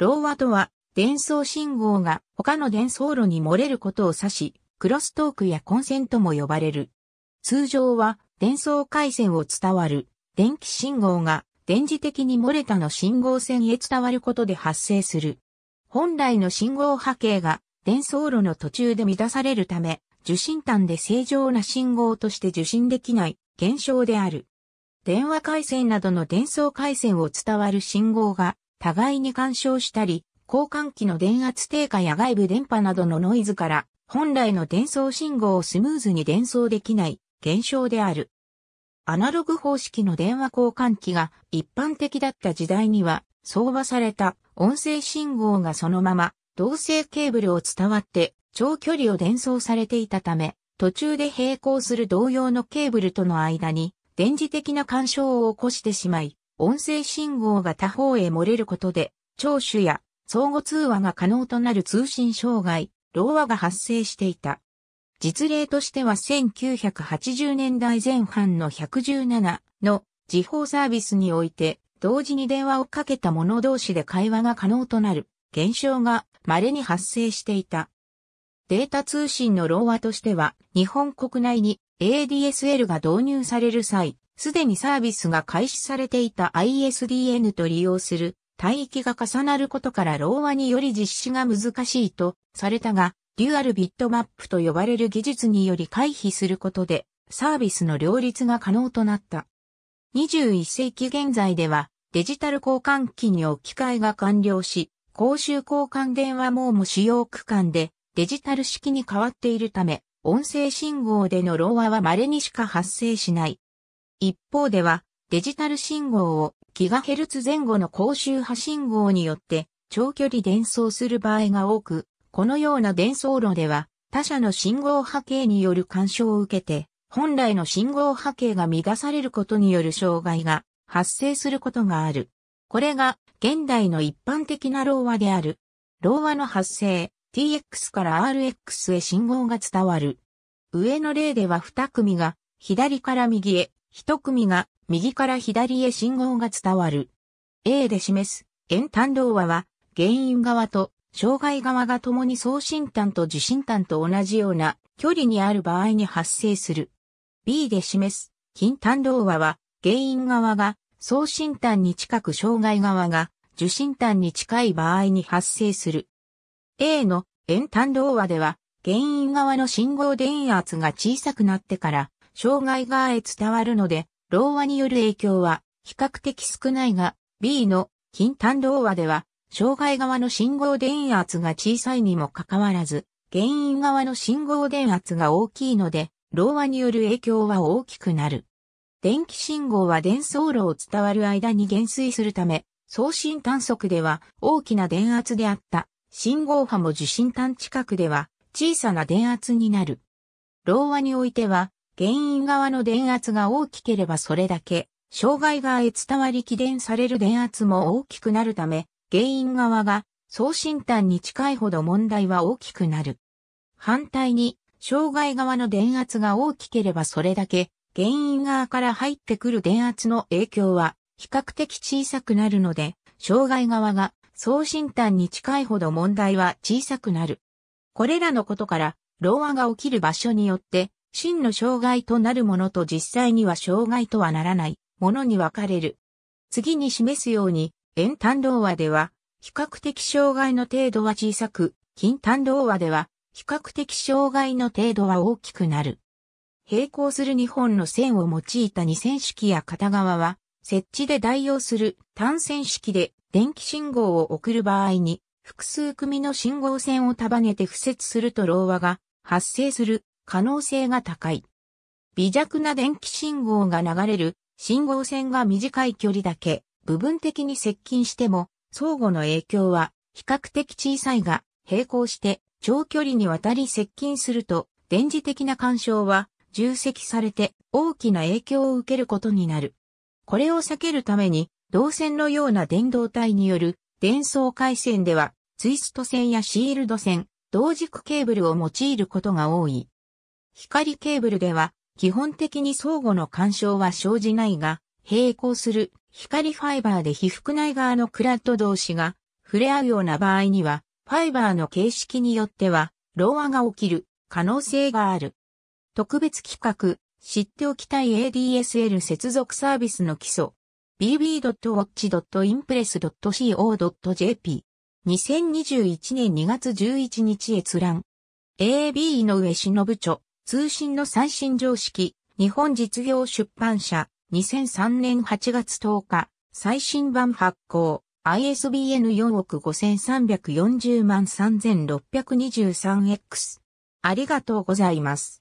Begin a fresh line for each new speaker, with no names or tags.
ロー話とは、伝送信号が他の伝送路に漏れることを指し、クロストークやコンセントも呼ばれる。通常は、伝送回線を伝わる、電気信号が、電磁的に漏れたの信号線へ伝わることで発生する。本来の信号波形が、伝送路の途中で乱されるため、受信端で正常な信号として受信できない現象である。電話回線などの伝送回線を伝わる信号が互いに干渉したり、交換機の電圧低下や外部電波などのノイズから、本来の伝送信号をスムーズに伝送できない現象である。アナログ方式の電話交換機が一般的だった時代には、相場された音声信号がそのまま同性ケーブルを伝わって長距離を伝送されていたため、途中で並行する同様のケーブルとの間に電磁的な干渉を起こしてしまい、音声信号が他方へ漏れることで、聴取や相互通話が可能となる通信障害、老和が発生していた。実例としては1980年代前半の117の時報サービスにおいて、同時に電話をかけた者同士で会話が可能となる現象が稀に発生していた。データ通信の老和としては、日本国内に ADSL が導入される際、すでにサービスが開始されていた ISDN と利用する帯域が重なることからローアにより実施が難しいとされたが、デュアルビットマップと呼ばれる技術により回避することで、サービスの両立が可能となった。21世紀現在では、デジタル交換機に置き換えが完了し、公衆交換電話網も使用区間でデジタル式に変わっているため、音声信号でのローアは稀にしか発生しない。一方では、デジタル信号をギガヘルツ前後の高周波信号によって長距離伝送する場合が多く、このような伝送路では他社の信号波形による干渉を受けて、本来の信号波形が乱されることによる障害が発生することがある。これが現代の一般的な老和である。老和の発生、TX から RX へ信号が伝わる。上の例では2組が左から右へ、1組が右から左へ信号が伝わる。A で示す円単動話は原因側と障害側が共に送信端と受信端と同じような距離にある場合に発生する。B で示す近単動話は原因側が送信端に近く障害側が受信端に近い場合に発生する。A の円単動話では、原因側の信号電圧が小さくなってから、障害側へ伝わるので、老和による影響は比較的少ないが、B の近単動話では、障害側の信号電圧が小さいにもかかわらず、原因側の信号電圧が大きいので、老和による影響は大きくなる。電気信号は電走路を伝わる間に減衰するため、送信短速では大きな電圧であった信号波も受信端近くでは小さな電圧になる。老和においては、原因側の電圧が大きければそれだけ、障害側へ伝わり起電される電圧も大きくなるため、原因側が送信端に近いほど問題は大きくなる。反対に、障害側の電圧が大きければそれだけ、原因側から入ってくる電圧の影響は比較的小さくなるので、障害側が送信端に近いほど問題は小さくなる。これらのことから、老和が起きる場所によって、真の障害となるものと実際には障害とはならないものに分かれる。次に示すように、円単老和では、比較的障害の程度は小さく、近単老和では、比較的障害の程度は大きくなる。並行する2本の線を用いた2線式や片側は、設置で代用する単線式で電気信号を送る場合に、複数組の信号線を束ねて敷設すると老和が発生する可能性が高い。微弱な電気信号が流れる信号線が短い距離だけ部分的に接近しても相互の影響は比較的小さいが並行して長距離にわたり接近すると電磁的な干渉は重積されて大きな影響を受けることになる。これを避けるために導線のような電動体による電装回線では、ツイスト線やシールド線、同軸ケーブルを用いることが多い。光ケーブルでは、基本的に相互の干渉は生じないが、並行する光ファイバーで被覆内側のクラッド同士が触れ合うような場合には、ファイバーの形式によっては、ローアが起きる可能性がある。特別企画、知っておきたい ADSL 接続サービスの基礎。bb.watch.impress.co.jp。2021年2月11日閲覧。AB の上忍著、通信の最新常識、日本実業出版社、2003年8月10日、最新版発行、ISBN 4億5340万 3623X。ありがとうございます。